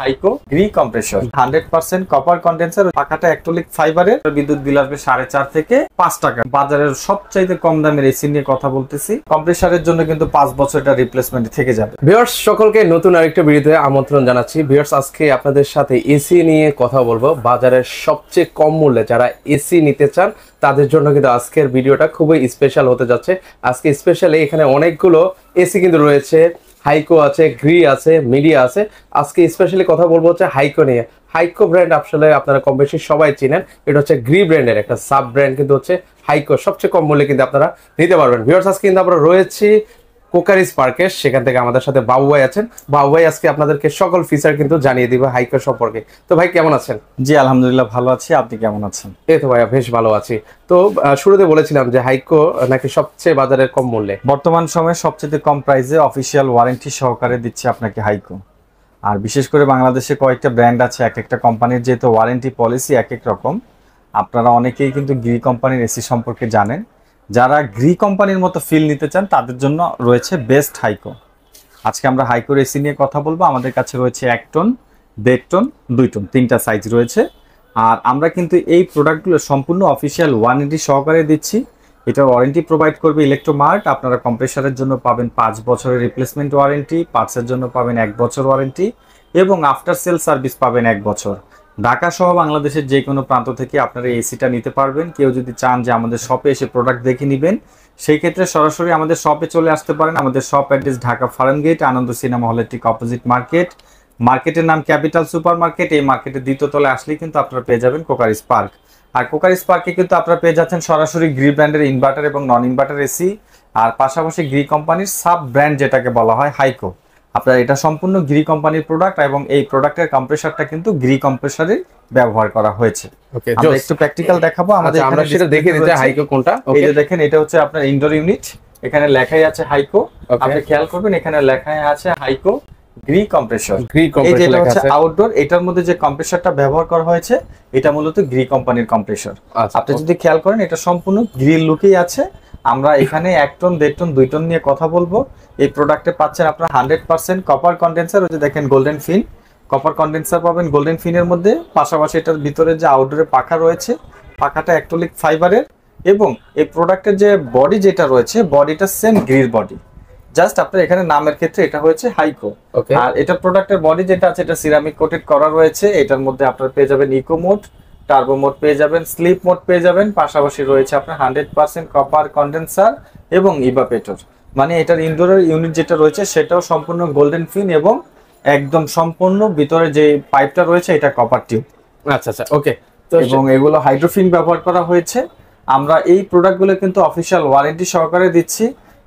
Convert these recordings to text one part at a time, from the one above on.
Haiko রিকম্প্রেসর hundred copper condenser পাখাটা অ্যাক্টোলিক ফাইবারের বিদ্যুৎ বিল আসবে সাড়ে চার থেকে পাঁচ টাকা বাজারের সবচাইতে কম দামের এসি নিয়ে কথা বলতেছি কম্প্রেসারের জন্য কিন্তু পাঁচ বছর রিপ্লেসমেন্ট থেকে যাবে ভিউয়ার্স সকলকে নতুন আরেকটা ভিডিওতে আমন্ত্রণ জানাচ্ছি ভিউয়ার্স আজকে আপনাদের সাথে এসি নিয়ে কথা বলবো বাজারের সবচেয়ে কম মূল্যে যারা এসি নিতে চান তাদের জন্য কিন্তু আজকের ভিডিওটা খুবই স্পেশাল হতে যাচ্ছে আজকে স্পেশালি এখানে অনেকগুলো এসি কিন্তু রয়েছে হাইকো আছে গ্রি আছে মিডিয়া আছে আজকে স্পেশালি কথা বলবো হচ্ছে হাইকো নিয়ে হাইকো ব্র্যান্ড আসলে আপনারা কম বেশি সবাই চিনেন এটা হচ্ছে গ্রি ব্র্যান্ডের একটা সাব ব্র্যান্ড কিন্তু হচ্ছে হাইকো সবচেয়ে কম মূল্যে কিন্তু আপনারা নিতে পারবেন ভিউয়ার্স আজকে কিন্তু আমরা রয়েছি কোকারিস পার্কের সেখান থেকে আমাদের সাথে বাবু ভাই আছেন বাবু ভাই আজকে আপনাদেরকে সকল ফিচার কিন্তু জানিয়ে দিবে হাইকার সম্পর্কে তো ভাই কেমন আছেন জি আলহামদুলিল্লাহ ভালো আছি আপনি কেমন আছেন এই তো ভাইয়া বেশ ভালো আছি তো শুরুতে বলেছিলাম যে হাইকো নাকি সবচেয়ে বাজারের কম মূল্যে বর্তমান সময়ে সবচেয়ে কম প্রাইসে অফিসিয়াল ওয়ারেন্টি সহকারে দিচ্ছে আপনাকে হাইকো আর বিশেষ করে বাংলাদেশে কয়েকটা ব্র্যান্ড আছে এক একটা কোম্পানির যেহেতু ওয়ারেন্টি পলিসি এক এক রকম আপনারা অনেকেই কিন্তু গিরি কোম্পানির এসি সম্পর্কে জানেন যারা গ্রি কোম্পানির মতো ফিল নিতে চান তাদের জন্য রয়েছে বেস্ট হাইকো আজকে আমরা হাইকো এসি নিয়ে কথা বলবো আমাদের কাছে রয়েছে এক টন দেড় টন দুই টন তিনটা সাইজ রয়েছে আর আমরা কিন্তু এই প্রোডাক্টগুলো সম্পূর্ণ অফিসিয়াল ওয়ারেন্টি সহকারে দিচ্ছি এটার ওয়ারেন্টি প্রোভাইড করবে ইলেকট্রোমার্ট আপনারা কম্প্রেসারের জন্য পাবেন পাঁচ বছরের রিপ্লেসমেন্ট ওয়ারেন্টি পার্টসের জন্য পাবেন এক বছর ওয়ারেন্টি এবং আফটার সেল সার্ভিস পাবেন এক বছর ঢাকা সহ বাংলাদেশের যে কোনো প্রান্ত থেকে আপনারা এসিটা নিতে পারবেন কেউ যদি চান যে আমাদের শপে এসে প্রোডাক্ট দেখে নেবেন সেই ক্ষেত্রে সরাসরি আমাদের শপে চলে আসতে পারেন আমাদের shop address Dhaka farm gate Ananda cinema হলের ঠিক অপোজিট মার্কেট মার্কেটের নাম ক্যাপিটাল সুপার মার্কেট এই মার্কেটের দ্বিতীয় তলে আসলে কিন্তু আপনারা পেয়ে যাবেন কোকারিস পার্ক আর কোকারিস পার্কে কিন্তু আপনারা পেয়ে যাচ্ছেন সরাসরি গ্রি ব্র্যান্ডের ইনভার্টার এবং নন ইনভার্টার এসি আর পাশাপাশি গ্রি কোম্পানির সাব ব্র্যান্ড যেটাকে বলা হয় হাইকো আপনার এটা সম্পূর্ণ গ্রি কোম্পানির প্রোডাক্ট এবং এই প্রোডাক্টের কম্প্রেসারটা কিন্তু গ্রি কম্প্রেসারে ব্যবহার করা হয়েছে আমরা একটু প্র্যাকটিক্যাল দেখাবো আমাদের আচ্ছা, আমরা সেটা দেখে নিতে হাইকো কোনটা এই যে দেখেন এটা হচ্ছে আপনার ইনডোর ইউনিট এখানে লেখাই আছে হাইকো আপনি খেয়াল করবেন এখানে লেখাই আছে হাইকো গ্রি কম্প্রেসর গ্রি কম্প্রেসর এটা হচ্ছে আউটডোর এটার মধ্যে যে কম্প্রেসরটা ব্যবহার করা হয়েছে এটা মূলত গ্রি কোম্পানির কম্প্রেসর আপনি যদি খেয়াল করেন এটা সম্পূর্ণ গ্রিল লুকেই আছে আমরা এখানে এক টন দেড় টন দুই টন নিয়ে কথা বলবো এই প্রোডাক্টে পাচ্ছেন আপনার হান্ড্রেড পার্সেন্ট কপার কন্ডেন্সার ওই যে দেখেন গোল্ডেন ফিন কপার কন্ডেন্সার পাবেন গোল্ডেন ফিনের মধ্যে পাশাপাশি এটার ভিতরে যে আউটডোরে পাখা রয়েছে পাখাটা অ্যাক্টোলিক ফাইবারের এবং এই প্রোডাক্টের যে বডি যেটা রয়েছে বডিটা সেম গ্রির বডি জাস্ট আপনার এখানে নামের ক্ষেত্রে এটা হয়েছে হাইকো আর এটা প্রোডাক্টের বডি যেটা আছে এটা সিরামিক কোটেড করা রয়েছে এটার মধ্যে আপনার পেয়ে যাবেন ইকো মোড টার্বো মোড পেয়ে যাবেন স্লিপ মোড পেয়ে যাবেন পাশাপাশি রয়েছে আপনার হান্ড্রেড পার্সেন্ট কপার কন্ডেন্সার এবং ইভাপেটর মানে এটার ইনডোরের ইউনিট যেটা রয়েছে সেটাও সম্পূর্ণ গোল্ডেন ফিন এবং একদম সম্পূর্ণ ভিতরে যে পাইপটা রয়েছে এটা কপার টিউব আচ্ছা আচ্ছা ওকে তো এবং এগুলো হাইড্রোফিন ব্যবহার করা হয়েছে আমরা এই প্রোডাক্টগুলো কিন্তু অফিসিয়াল ওয়ারেন্টি সহকারে দিচ্ছি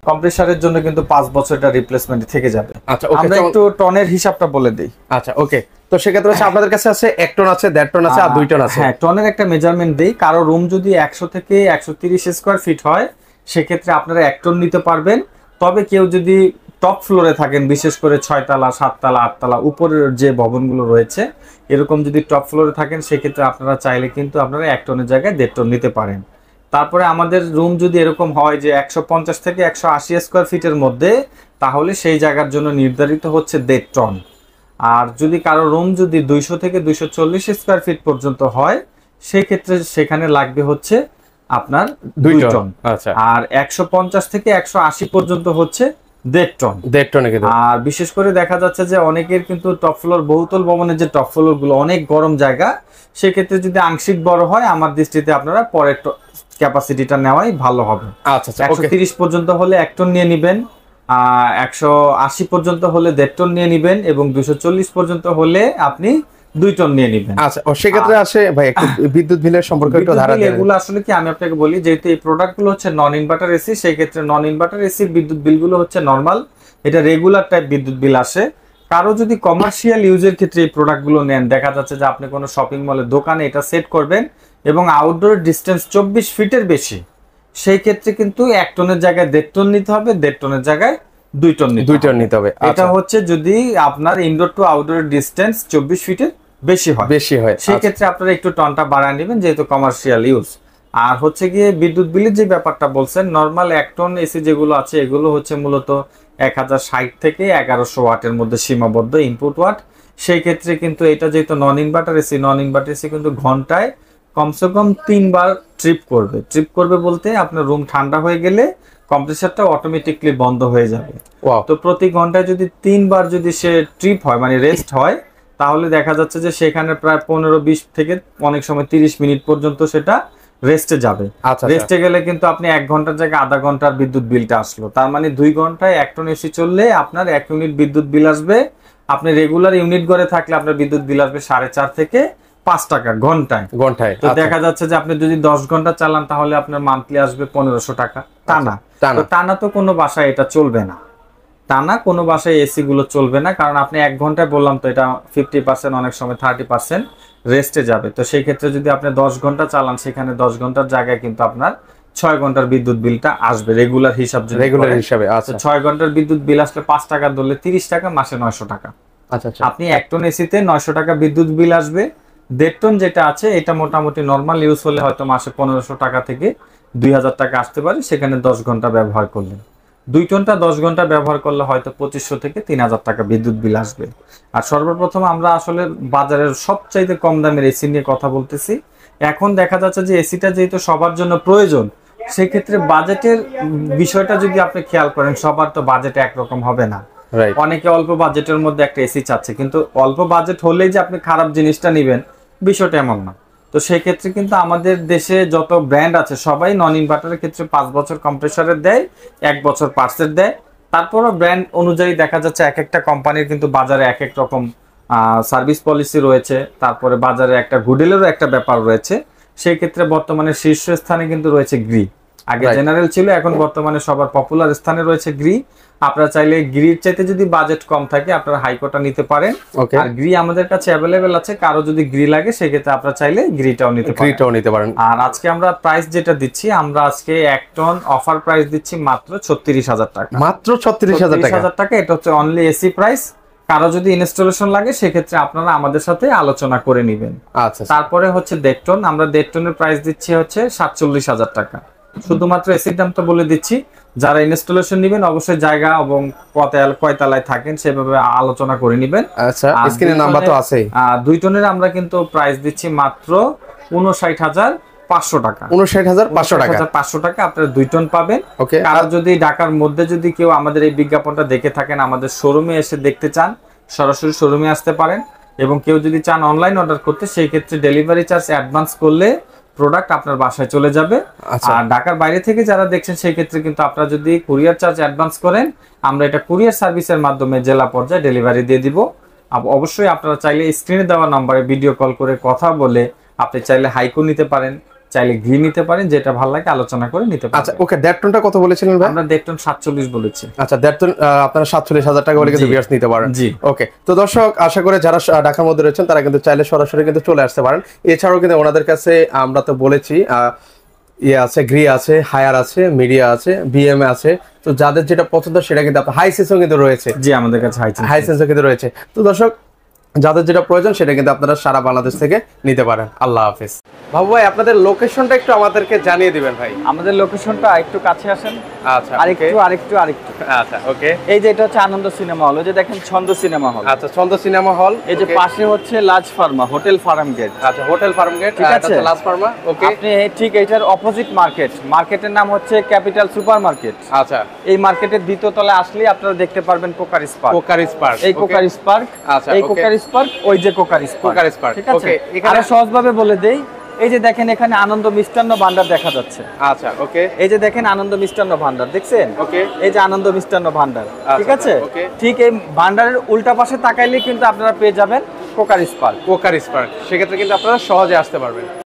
কম্প্রেসারের জন্য কিন্তু 5 বছর রিপ্লেসমেন্ট থেকে যাবে আচ্ছা ওকে আমরা একটু টনের হিসাবটা বলে দেই আচ্ছা ওকে তো সেক্ষেত্রে আছে আপনাদের কাছে আছে 1 টন আছে 1.5 টন আছে আর 2 টন আছে হ্যাঁ টনের একটা মেজারমেন্ট দেই কারো রুম যদি 100 থেকে 130 স্কয়ার ফিট হয় সেক্ষেত্রে আপনারা 1 টন নিতে পারবেন তবে কেউ যদি টপ ফ্লোরে থাকেন বিশেষ করে তলা 8 আটতলা উপরের যে ভবনগুলো রয়েছে এরকম যদি টপ ফ্লোরে থাকেন সেক্ষেত্রে আপনারা চাইলে কিন্তু আপনারা এক টনের জায়গায় দেড় টন নিতে পারেন তারপরে আমাদের রুম যদি এরকম হয় যে একশো থেকে একশো স্কোয়ার ফিটের মধ্যে তাহলে সেই জায়গার জন্য নির্ধারিত হচ্ছে দেড় টন আর যদি কারো রুম যদি দুইশো থেকে দুইশো স্কোয়ার ফিট পর্যন্ত হয় সেক্ষেত্রে সেখানে লাগবে হচ্ছে আপনার দুই টন আচ্ছা। আর একশো থেকে একশো পর্যন্ত হচ্ছে দেড়টন দেড়টনে আর বিশেষ করে দেখা যাচ্ছে যে অনেকের কিন্তু টপ ফ্লোর বহুতল ভবনের যে টপ ফ্লোর গুলো অনেক গরম জায়গা সেক্ষেত্রে যদি আংশিক বড় হয় আমার দৃষ্টিতে আপনারা পরের ক্যাপাসিটিটা নেওয়াই ভালো হবে আচ্ছা, আচ্ছা একশো তিরিশ পর্যন্ত হলে এক টন নিয়ে নিবেন আহ একশো আশি পর্যন্ত হলে দেড় টন নিয়ে নিবেন এবং দুশো চল্লিশ পর্যন্ত হলে আপনি দুই টন নিয়ে নিবেন আচ্ছা সেক্ষেত্রে আসে ভাই একটু বিদ্যুৎ বিলের সম্পর্কে একটু ধারা দেন এগুলো আসলে কি আমি আপনাকে বলি যেহেতু এই প্রোডাক্টগুলো হচ্ছে নন ইনভার্টার এসি সেই ক্ষেত্রে নন ইনভার্টার এসির বিদ্যুৎ বিলগুলো হচ্ছে নর্মাল এটা রেগুলার টাইপ বিদ্যুৎ বিল আসে কারো যদি কমার্শিয়াল ইউজের ক্ষেত্রে এই প্রোডাক্টগুলো নেন দেখা যাচ্ছে যে আপনি কোনো শপিং মলের দোকানে এটা সেট করবেন এবং আউটডোর ডিস্টেন্স চব্বিশ ফিটের বেশি সেই ক্ষেত্রে কিন্তু এক টনের জায়গায় দেড় টন নিতে হবে দেড় টনের জায়গায় দুই টন দুই টন নিতে হবে এটা আচ্ছা। হচ্ছে যদি আপনার ইনডোর টু আউটডোর ডিস্টেন্স চব্বিশ ফিটের বেশি হয় বেশি হয় আচ্ছা। সেক্ষেত্রে আপনারা একটু টনটা বাড়ায় নেবেন যেহেতু কমার্শিয়াল ইউজ আর হচ্ছে গিয়ে বিদ্যুৎ বিলের যে ব্যাপারটা বলছেন নর্মাল এক টন এসি যেগুলো আছে এগুলো হচ্ছে মূলত এক হাজার ষাট থেকে এগারোশো ওয়াটের মধ্যে সীমাবদ্ধ ইনপুট ওয়াট সেই ক্ষেত্রে কিন্তু এটা যেহেতু non inverter AC non inverter AC কিন্তু ঘন্টায় কমসে কম তিনবার ট্রিপ করবে ট্রিপ করবে বলতে আপনার রুম ঠান্ডা হয়ে গেলে কম্প্রেসারটা অটোমেটিকলি বন্ধ হয়ে যাবে তো প্রতি ঘন্টায় যদি তিনবার যদি সে ট্রিপ হয় মানে রেস্ট হয় তাহলে দেখা যাচ্ছে যে সেখানে প্রায় পনেরো বিশ থেকে অনেক সময় তিরিশ মিনিট পর্যন্ত সেটা রেস্টে যাবে রেস্টে আচ্ছা, গেলে কিন্তু আপনি এক ঘন্টার জায়গায় আধা ঘন্টার বিদ্যুৎ বিলটা আসলো তার মানে দুই ঘন্টায় এক টন এসি চললে আপনার এক ইউনিট বিদ্যুৎ বিল আসবে আপনি রেগুলার ইউনিট গড়ে থাকলে আপনার বিদ্যুৎ বিল আসবে সাড়ে চার থেকে পাঁচ টাকা ঘন্টায় ঘন্টায় তো আচ্ছা। দেখা যাচ্ছে যে আপনি যদি দশ ঘন্টা চালান তাহলে আপনার মান্থলি আসবে পনেরোশো টাকা টানা আচ্ছা, টানা তো কোনো বাসায় এটা চলবে না তা না কোনো বাসায় এসিগুলো চলবে না কারণ আপনি এক ঘন্টায় বললাম তো এটা ফিফটি পার্সেন্ট অনেক সময় থার্টি পার্সেন্ট রেস্টে যাবে তো সেই ক্ষেত্রে যদি আপনি দশ ঘন্টা চালান সেখানে দশ ঘন্টার জায়গায় কিন্তু আপনার ছয় ঘন্টার বিদ্যুৎ বিলটা আসবে রেগুলার হিসাব রেগুলার হিসাবে আচ্ছা ছয় ঘন্টার বিদ্যুৎ বিল আসলে পাঁচ টাকা ধরলে তিরিশ টাকা মাসে নয়শো টাকা আচ্ছা, আচ্ছা আপনি এক টন এসিতে নয়শো টাকা বিদ্যুৎ বিল আসবে দেড় টন যেটা আছে এটা মোটামুটি নর্মাল ইউজ হলে হয়তো মাসে পনেরোশো টাকা থেকে দুই হাজার টাকা আসতে পারে সেখানে দশ ঘন্টা ব্যবহার করলেন দুই ঘন্টা দশ ঘন্টা ব্যবহার করলে হয়তো পঁচিশশো থেকে তিন হাজার টাকা বিদ্যুৎ বিল আসবে আর সর্বপ্রথম আমরা আসলে বাজারের সবচাইতে কম দামের এসি নিয়ে কথা বলতেছি এখন দেখা যাচ্ছে যে এসিটা যেহেতু সবার জন্য প্রয়োজন সেক্ষেত্রে বাজেটের বিষয়টা যদি আপনি খেয়াল করেন সবার তো বাজেট একরকম হবে না অনেকে অল্প বাজেটের মধ্যে একটা এসি চাচ্ছে কিন্তু অল্প বাজেট হলেই যে আপনি খারাপ জিনিসটা নেবেন বিষয়টা এমন না তো সেক্ষেত্রে কিন্তু আমাদের দেশে যত ব্র্যান্ড আছে সবাই নন ইনভার্টারের ক্ষেত্রে পাঁচ বছর কম্প্রেসারের দেয় এক বছর পার্সের দেয় তারপরও ব্র্যান্ড অনুযায়ী দেখা যাচ্ছে এক একটা কোম্পানির কিন্তু বাজারে এক এক রকম সার্ভিস পলিসি রয়েছে তারপরে বাজারে একটা গুডেলেরও একটা ব্যাপার রয়েছে সেই ক্ষেত্রে বর্তমানে শীর্ষস্থানে কিন্তু রয়েছে গ্রি আগে জেনারেল ছিল এখন বর্তমানে সবার পপুলার স্থানে রয়েছে গ্রি আপনারা চাইলে গ্রির চাইতে যদি বাজেট কম থাকে আপনারা হাইকোটা নিতে পারেন আর গ্রি আমাদের কাছে অ্যাভেলেবেল আছে কারো যদি গ্রি লাগে সেক্ষেত্রে আপনারা চাইলে গ্রিটাও নিতে পারেন গ্রিটাও নিতে পারেন আর আজকে আমরা প্রাইস যেটা দিচ্ছি আমরা আজকে এক টন অফার প্রাইস দিচ্ছি মাত্র ছত্রিশ হাজার টাকা মাত্র ছত্রিশ হাজার টাকা টাকা এটা হচ্ছে অনলি এসি প্রাইস কারো যদি ইনস্টলেশন লাগে সেক্ষেত্রে আপনারা আমাদের সাথে আলোচনা করে নেবেন আচ্ছা, আচ্ছা। তারপরে হচ্ছে দেড় টন আমরা দেড় টনের প্রাইস দিচ্ছি হচ্ছে সাতচল্লিশ হাজার টাকা শুধুমাত্র এসির দামটা বলে দিচ্ছি যারা ইনস্টলেশন নেবেন অবশ্যই জায়গা এবং কয়তালায় থাকেন সেভাবে আলোচনা করে নেবেন আচ্ছা স্ক্রিনের নাম্বার তো আছে আর দুই টনের আমরা কিন্তু প্রাইস দিচ্ছি মাত্র 59000 পাঁচশো টাকা উনষাট হাজার পাঁচশো টাকা পাঁচশো টাকা আপনারা দুই পাবেন ওকে আর যদি ঢাকার মধ্যে যদি কেউ আমাদের এই বিজ্ঞাপনটা দেখে থাকেন আমাদের শোরুমে এসে দেখতে চান সরাসরি আসতে পারেন এবং কেউ যদি চান অনলাইন অর্ডার করতে সেই ক্ষেত্রে ডেলিভারি চার্জ অ্যাডভান্স করলে প্রোডাক্ট আপনার বাসায় চলে যাবে আচ্ছা। আর ঢাকার বাইরে থেকে যারা দেখছেন সেই ক্ষেত্রে কিন্তু আপনারা যদি কুরিয়ার চার্জ অ্যাডভান্স করেন আমরা এটা কুরিয়ার সার্ভিসের মাধ্যমে জেলা পর্যায়ে ডেলিভারি দিয়ে দিব অবশ্যই আপনারা চাইলে স্ক্রিনে দেওয়া নম্বরে ভিডিও কল করে কথা বলে আপনি চাইলে হাইকো নিতে পারেন চাইলে ঘি নিতে পারেন যেটা ভালো লাগে আলোচনা করে নিতে পারেন আচ্ছা ওকে দেড় টনটা কত বলেছিলেন ভাই আমরা দেড় টন 47 বলেছি আচ্ছা দেড় টন আপনারা সাতচল্লিশ হাজার টাকা বলে কিন্তু বিয়ার্স নিতে পারেন জি ওকে তো দর্শক আশা করে যারা ঢাকার মধ্যে রয়েছেন তারা কিন্তু চাইলে সরাসরি কিন্তু চলে আসতে পারেন এছাড়াও কিন্তু ওনাদের কাছে আমরা তো বলেছি ইয়ে আছে গ্রি আছে হায়ার আছে মিডিয়া আছে বিএম আছে তো যাদের যেটা পছন্দ সেটা কিন্তু হাই সেন্সও কিন্তু রয়েছে জি আমাদের কাছে হাই সেন্সও কিন্তু রয়েছে তো দর্শক যাদের যেটা প্রয়োজন সেটা কিন্তু আপনারা সারা বাংলাদেশ থেকে নিতে পারেন আল্লাহ হাফিজ বাবু ভাই আপনাদের লোকেশনটা একটু আমাদেরকে জানিয়ে দিবেন ভাই আমাদের লোকেশনটা একটু কাছে আসেন আচ্ছা আরেকটু আরেকটু আরেকটু আচ্ছা ওকে এই যে এটা হচ্ছে আনন্দ সিনেমা হল ওই যে দেখেন ছন্দ সিনেমা হল আচ্ছা ছন্দ সিনেমা হল এই যে পাশে হচ্ছে Laaz pharma hotel farm gate আচ্ছা হোটেল ফার্ম গেট ঠিক আছে লাজ ফার্মা ওকে আপনি ঠিক এটার অপোজিট মার্কেট মার্কেটের নাম হচ্ছে ক্যাপিটাল সুপার মার্কেট আচ্ছা এই মার্কেটের দ্বিতীয় তলায় আসলে আপনারা দেখতে পারবেন কোকারিস পার্ক কোকারিস পার্ক এই কোকারিস পার্ক আচ্ছা এই কোকারিস স্পার্ক ওই যে কোকার স্পার্ক ঠিক আছে এখানে বলে দেই এই যে দেখেন এখানে আনন্দ মিষ্টান্ন ভান্ডার দেখা যাচ্ছে আচ্ছা ওকে এই যে দেখেন আনন্দ মিষ্টান্ন ভান্ডার দেখছেন ওকে এই যে আনন্দ মিষ্টান্ন ভান্ডার আচ্ছা, ঠিক আছে ঠিক এই ভান্ডারের উল্টা পাশে তাকাইলে কিন্তু আপনারা পেয়ে যাবেন কোকার স্পার্ক কোকার স্পার্ক সেক্ষেত্রে কিন্তু আপনারা সহজে আসতে পারবেন